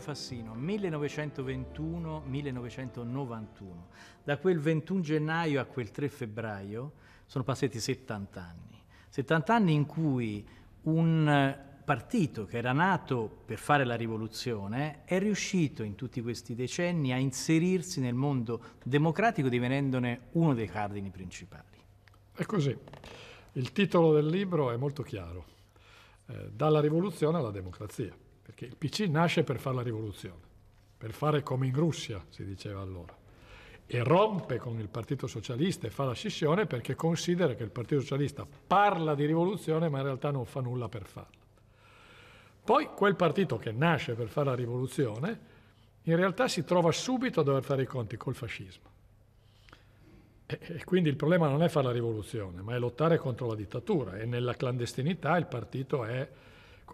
Piero Fassino, 1921-1991. Da quel 21 gennaio a quel 3 febbraio sono passati 70 anni. 70 anni in cui un partito che era nato per fare la rivoluzione è riuscito in tutti questi decenni a inserirsi nel mondo democratico divenendone uno dei cardini principali. È così. Il titolo del libro è molto chiaro. Eh, dalla rivoluzione alla democrazia perché il PC nasce per fare la rivoluzione, per fare come in Russia, si diceva allora, e rompe con il Partito Socialista e fa la scissione perché considera che il Partito Socialista parla di rivoluzione ma in realtà non fa nulla per farla. Poi quel partito che nasce per fare la rivoluzione in realtà si trova subito a dover fare i conti col fascismo. E, quindi il problema non è fare la rivoluzione, ma è lottare contro la dittatura e nella clandestinità il partito è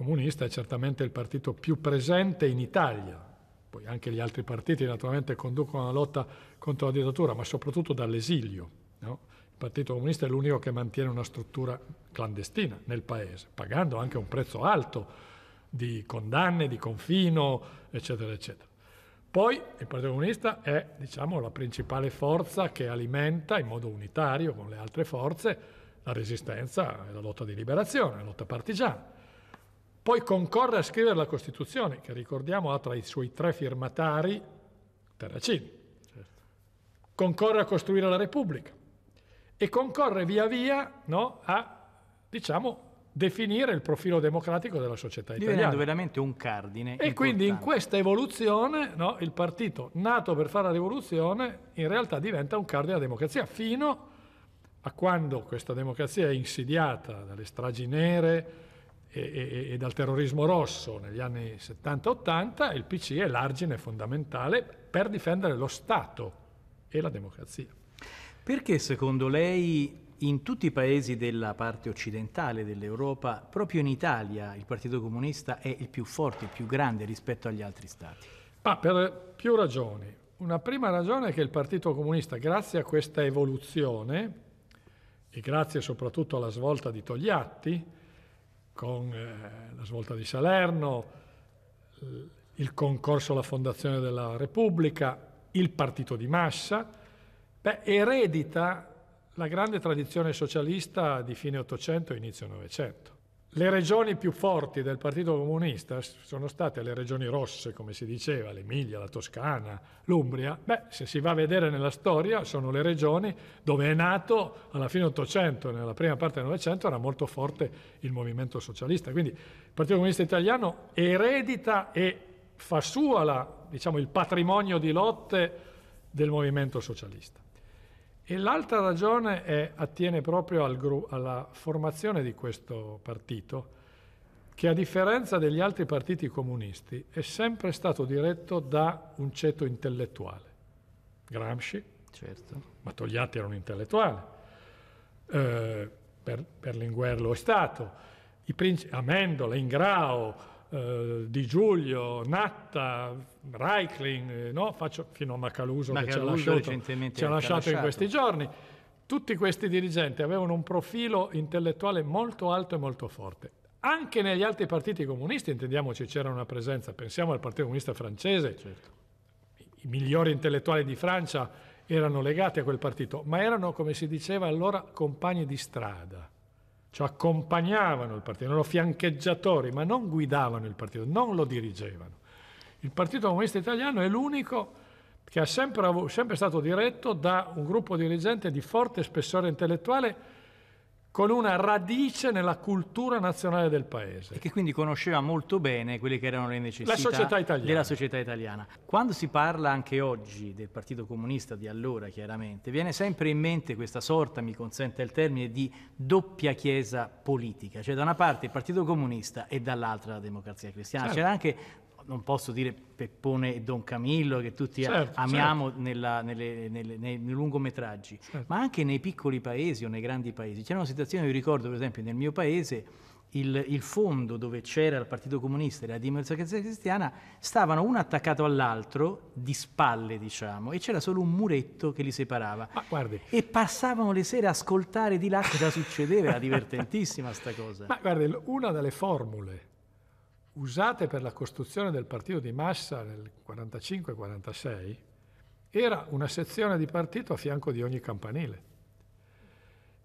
Comunista è certamente il partito più presente in Italia, poi anche gli altri partiti naturalmente conducono la lotta contro la dittatura, ma soprattutto dall'esilio. No? Il Partito Comunista è l'unico che mantiene una struttura clandestina nel paese, pagando anche un prezzo alto di condanne, di confino, eccetera, eccetera. Poi il Partito Comunista è diciamo, la principale forza che alimenta in modo unitario con le altre forze la resistenza e la lotta di liberazione, la lotta partigiana. Poi concorre a scrivere la Costituzione, che ricordiamo ha tra i suoi tre firmatari Terracini. Certo. Concorre a costruire la Repubblica e concorre via via no, a, diciamo, definire il profilo democratico della società italiana. Diventando veramente un cardine. E importante. quindi in questa evoluzione no, il partito nato per fare la rivoluzione in realtà diventa un cardine della democrazia fino a quando questa democrazia è insidiata dalle stragi nere, e, e, dal terrorismo rosso negli anni 70-80, il PC è l'argine fondamentale per difendere lo Stato e la democrazia. Perché secondo lei in tutti i paesi della parte occidentale dell'Europa, proprio in Italia il Partito Comunista è il più forte, il più grande rispetto agli altri Stati? Ma per più ragioni. Una prima ragione è che il Partito Comunista, grazie a questa evoluzione e grazie soprattutto alla svolta di Togliatti, con eh, la svolta di Salerno, il concorso alla fondazione della Repubblica, il partito di massa, beh, eredita la grande tradizione socialista di fine Ottocento e inizio Novecento. Le regioni più forti del Partito Comunista sono state le regioni rosse, come si diceva, l'Emilia, la Toscana, l'Umbria. Beh, se si va a vedere nella storia, sono le regioni dove è nato alla fine dell'Ottocento e nella prima parte del Novecento era molto forte il movimento socialista. Quindi il Partito Comunista Italiano eredita e fa sua la, diciamo, il patrimonio di lotte del movimento socialista. E l'altra ragione è, attiene proprio al gru, alla formazione di questo partito, che a differenza degli altri partiti comunisti è sempre stato diretto da un ceto intellettuale. Gramsci, certo. ma Togliatti era un intellettuale, eh, Berlinguer lo è stato, Princi- Amendola, Ingrao, eh, di Giulio, Natta, Reichling, eh, no? Faccio, fino a Macaluso, Macaluso che ci ha lasciato, ci ha lasciato in questi giorni. Tutti questi dirigenti avevano un profilo intellettuale molto alto e molto forte. Anche negli altri partiti comunisti, intendiamoci, c'era una presenza. Pensiamo al Partito Comunista francese. Certo. I migliori intellettuali di Francia erano legati a quel partito, ma erano, come si diceva allora, compagni di strada cioè accompagnavano il partito, erano fiancheggiatori, ma non guidavano il partito, non lo dirigevano. Il Partito Comunista Italiano è l'unico che è sempre, sempre stato diretto da un gruppo dirigente di forte spessore intellettuale con una radice nella cultura nazionale del paese. E che quindi conosceva molto bene quelle che erano le necessità società della società italiana. Quando si parla anche oggi del Partito Comunista di allora, chiaramente, viene sempre in mente questa sorta, mi consente il termine, di doppia chiesa politica, cioè da una parte il Partito Comunista e dall'altra la Democrazia Cristiana. Certo. C'era anche non posso dire Peppone e Don Camillo che tutti certo, amiamo certo. Nella, nelle, nelle, nei lungometraggi, certo. ma anche nei piccoli paesi o nei grandi paesi. C'era una situazione, io ricordo per esempio nel mio paese, il, il, fondo dove c'era il Partito Comunista e la Democrazia Cristiana stavano uno attaccato all'altro, di spalle diciamo, e c'era solo un muretto che li separava. E passavano le sere a ascoltare di là cosa succedeva, era divertentissima sta cosa. Ma guarda, una delle formule usate per la costruzione del partito di massa nel 45-46 era una sezione di partito a fianco di ogni campanile.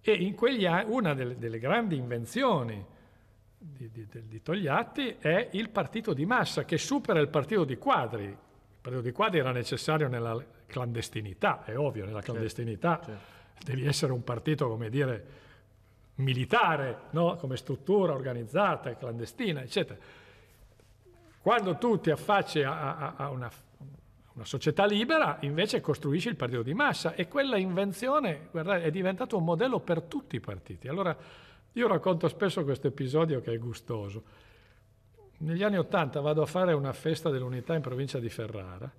E in quegli anni una delle, delle grandi invenzioni di, di, di, Togliatti è il partito di massa che supera il partito di quadri. Il partito di quadri era necessario nella clandestinità, è ovvio, nella certo, clandestinità certo, certo. devi essere un partito, come dire, militare, no? come struttura organizzata, clandestina, eccetera. Quando tu ti affacci a, a, a una, una, società libera, invece costruisci il partito di massa e quella invenzione guarda, è diventato un modello per tutti i partiti. Allora, io racconto spesso questo episodio che è gustoso. Negli anni Ottanta vado a fare una festa dell'unità in provincia di Ferrara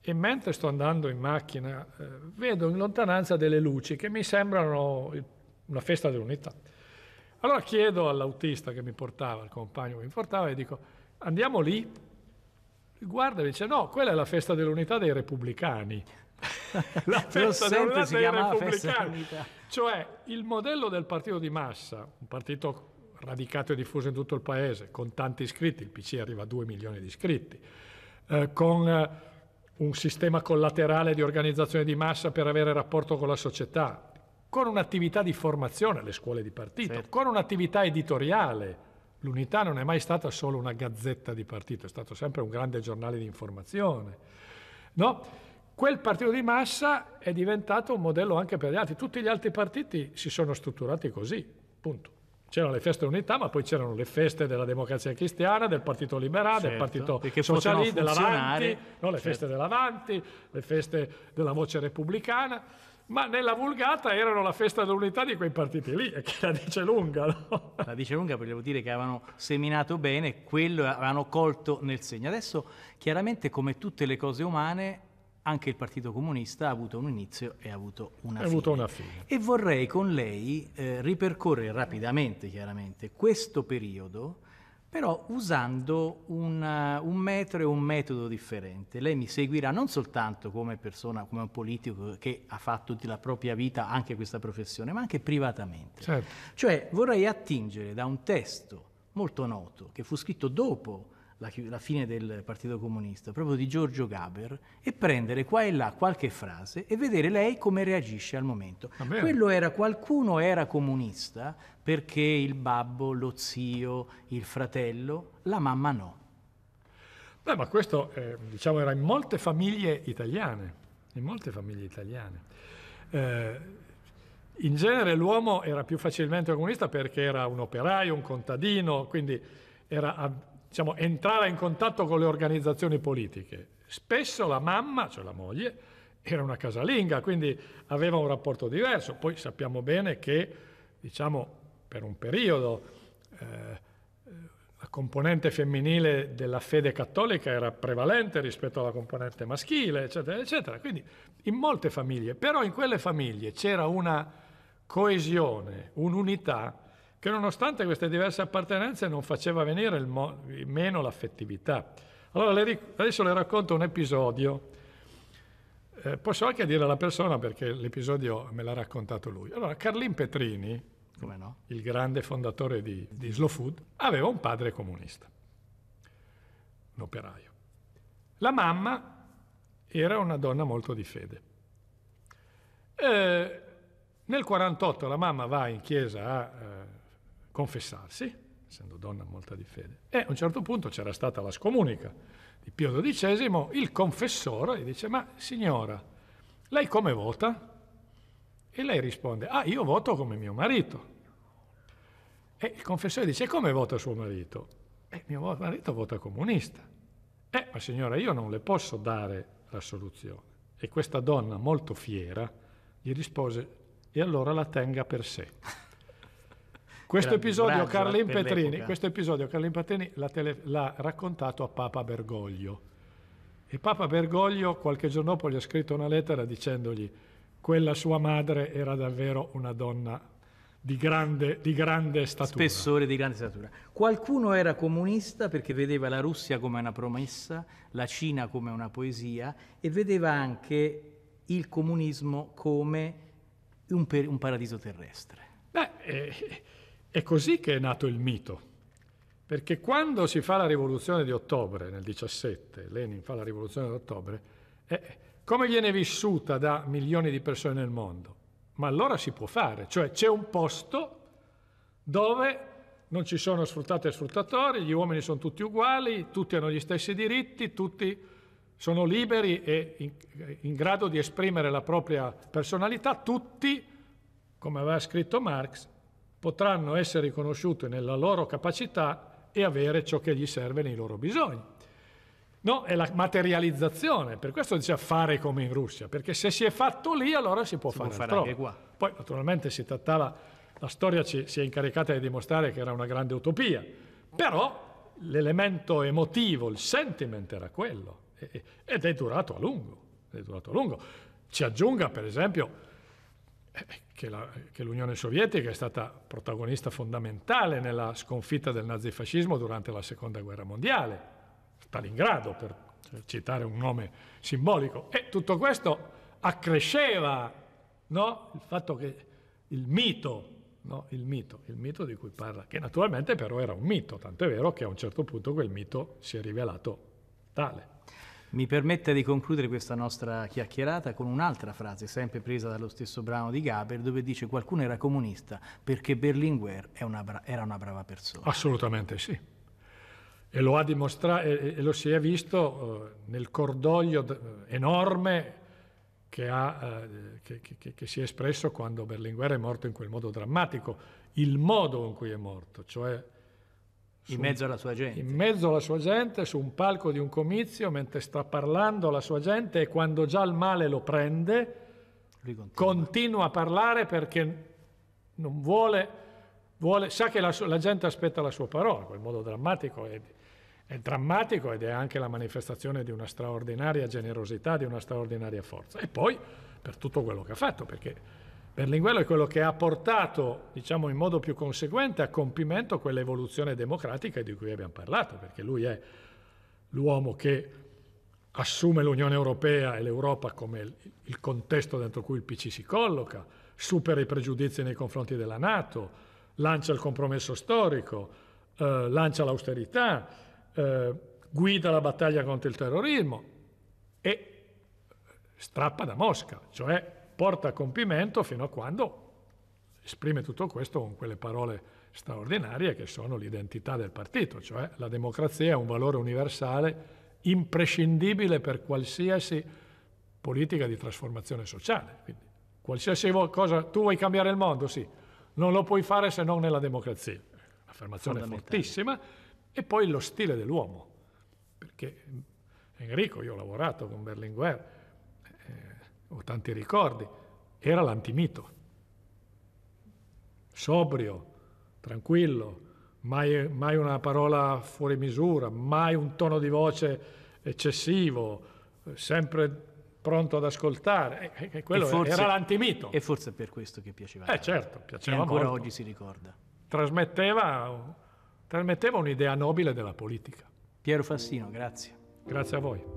e mentre sto andando in macchina eh, vedo in lontananza delle luci che mi sembrano una festa dell'unità. Allora chiedo all'autista che mi portava, al compagno che mi portava, e dico, Andiamo lì? Guarda e dice no, quella è la festa dell'unità dei repubblicani. la festa dell'unità dei repubblicani. Festa cioè il modello del partito di massa, un partito radicato e diffuso in tutto il paese, con tanti iscritti, il PC arriva a 2 milioni di iscritti, eh, con eh, un sistema collaterale di organizzazione di massa per avere rapporto con la società, con un'attività di formazione le scuole di partito, certo. con un'attività editoriale L'unità non è mai stata solo una gazzetta di partito, è stato sempre un grande giornale di informazione. No? Quel partito di massa è diventato un modello anche per gli altri. Tutti gli altri partiti si sono strutturati così, punto. C'erano le feste dell'unità, ma poi c'erano le feste della democrazia cristiana, del Partito Liberale, certo, del Partito Socialista, dell'Avanti, no? le certo. feste dell'Avanti, le feste della voce repubblicana ma nella vulgata erano la festa dell'unità di quei partiti lì, e che la dice lunga. No? La dice lunga perché devo dire che avevano seminato bene, quello avevano colto nel segno. Adesso chiaramente come tutte le cose umane anche il Partito Comunista ha avuto un inizio e ha avuto una, fine. Avuto una fine. E vorrei con lei eh, ripercorrere rapidamente, chiaramente, questo periodo però usando una, eh, un metro e un metodo differente. Lei mi seguirà non soltanto come persona, come un politico che ha fatto tutta la propria vita anche questa professione, ma anche privatamente. Certo. Cioè vorrei attingere da un testo molto noto che fu scritto dopo la, la fine del Partito Comunista, proprio di Giorgio Gaber, e prendere qua e là qualche frase e vedere lei come reagisce al momento. Quello era qualcuno era comunista perché il babbo, lo zio, il fratello, la mamma no. Beh, ma questo eh, diciamo, era in molte famiglie italiane, in molte famiglie italiane. Eh, in genere l'uomo era più facilmente comunista perché era un operaio, un contadino, quindi era diciamo, entrare in contatto con le organizzazioni politiche. Spesso la mamma, cioè la moglie, era una casalinga, quindi aveva un rapporto diverso. Poi sappiamo bene che, diciamo, per un periodo eh, la componente femminile della fede cattolica era prevalente rispetto alla componente maschile, eccetera, eccetera. Quindi in molte famiglie, però in quelle famiglie c'era una coesione, un'unità che nonostante queste diverse appartenenze non faceva venire mo- meno l'affettività. Allora le ric- adesso le racconto un episodio, eh, posso anche dire alla persona perché l'episodio me l'ha raccontato lui. Allora Carlin Petrini, no? il grande fondatore di, di Slow Food, aveva un padre comunista, un operaio. La mamma era una donna molto di fede. Eh, nel 1948 la mamma va in chiesa a eh, confessarsi, essendo donna molta di fede. E a un certo punto c'era stata la scomunica di Pio XII, il confessore gli dice, ma signora, lei come vota? E lei risponde, ah, io voto come mio marito. E il confessore dice, come vota suo marito? E mio marito vota comunista. Eh, ma signora, io non le posso dare la soluzione. E questa donna, molto fiera, gli rispose, e allora la tenga per sé. Questo episodio, Carlin Petrini, questo episodio Carlin Petrini l'ha, tele, l'ha, raccontato a Papa Bergoglio. E Papa Bergoglio qualche giorno dopo gli ha scritto una lettera dicendogli quella sua madre era davvero una donna di grande, di grande statura. Spessore di grande statura. Qualcuno era comunista perché vedeva la Russia come una promessa, la Cina come una poesia e vedeva anche il comunismo come un, per, un paradiso terrestre. Beh, eh, è così che è nato il mito, perché quando si fa la rivoluzione di ottobre, nel 17, Lenin fa la rivoluzione di ottobre, eh, come viene vissuta da milioni di persone nel mondo? Ma allora si può fare, cioè c'è un posto dove non ci sono sfruttati e sfruttatori, gli uomini sono tutti uguali, tutti hanno gli stessi diritti, tutti sono liberi e in, in, grado di esprimere la propria personalità, tutti, come aveva scritto Marx, potranno essere riconosciute nella loro capacità e avere ciò che gli serve nei loro bisogni. No, è la materializzazione, per questo diceva fare come in Russia, perché se si è fatto lì allora si può si fare, può fare anche qua. Poi naturalmente si trattava, la storia ci, si è incaricata di dimostrare che era una grande utopia, però l'elemento emotivo, il sentiment era quello ed è durato a lungo, è durato a lungo. Ci aggiunga per esempio eh, eh, che, la, eh, che, l'Unione Sovietica è stata protagonista fondamentale nella sconfitta del nazifascismo durante la Seconda Guerra Mondiale, Stalingrado per citare un nome simbolico, e tutto questo accresceva no? il fatto che il mito, no? il mito, il mito di cui parla, che naturalmente però era un mito, tanto è vero che a un certo punto quel mito si è rivelato tale. Mi permette di concludere questa nostra chiacchierata con un'altra frase, sempre presa dallo stesso brano di Gaber, dove dice qualcuno era comunista perché Berlinguer una bra- era una brava persona. Assolutamente sì. E lo, ha e, e lo si è visto uh, nel cordoglio d- enorme che, ha, uh, che, che, che si è espresso quando Berlinguer è morto in quel modo drammatico, il modo in cui è morto, cioè in mezzo alla sua gente. In mezzo alla sua gente, su un palco di un comizio, mentre sta parlando alla sua gente e quando già il male lo prende, continua. continua. a parlare perché non vuole, vuole sa che la, la, gente aspetta la sua parola, quel modo drammatico è, è drammatico ed è anche la manifestazione di una straordinaria generosità, di una straordinaria forza. E poi per tutto quello che ha fatto, perché Berlinguello è quello che ha portato, diciamo in modo più conseguente, a compimento quell'evoluzione democratica di cui abbiamo parlato, perché lui è l'uomo che assume l'Unione Europea e l'Europa come il contesto dentro cui il PC si colloca, supera i pregiudizi nei confronti della Nato, lancia il compromesso storico, eh, lancia l'austerità, eh, guida la battaglia contro il terrorismo e strappa da Mosca, cioè porta a compimento fino a quando esprime tutto questo con quelle parole straordinarie che sono l'identità del partito, cioè la democrazia è un valore universale imprescindibile per qualsiasi politica di trasformazione sociale. Quindi, qualsiasi cosa, tu vuoi cambiare il mondo, sì, non lo puoi fare se non nella democrazia. Affermazione fortissima. E poi lo stile dell'uomo, perché Enrico, io ho lavorato con Berlinguer, ho tanti ricordi, era l'antimito. Sobrio, tranquillo, mai, mai una parola fuori misura, mai un tono di voce eccessivo, sempre pronto ad ascoltare. E, e quello e forse, era l'antimito. E forse per questo che piaceva. Eh certo, piaceva. E ancora molto. oggi si ricorda. Trasmetteva, trasmetteva un'idea nobile della politica. Piero Fassino, grazie. Grazie a voi.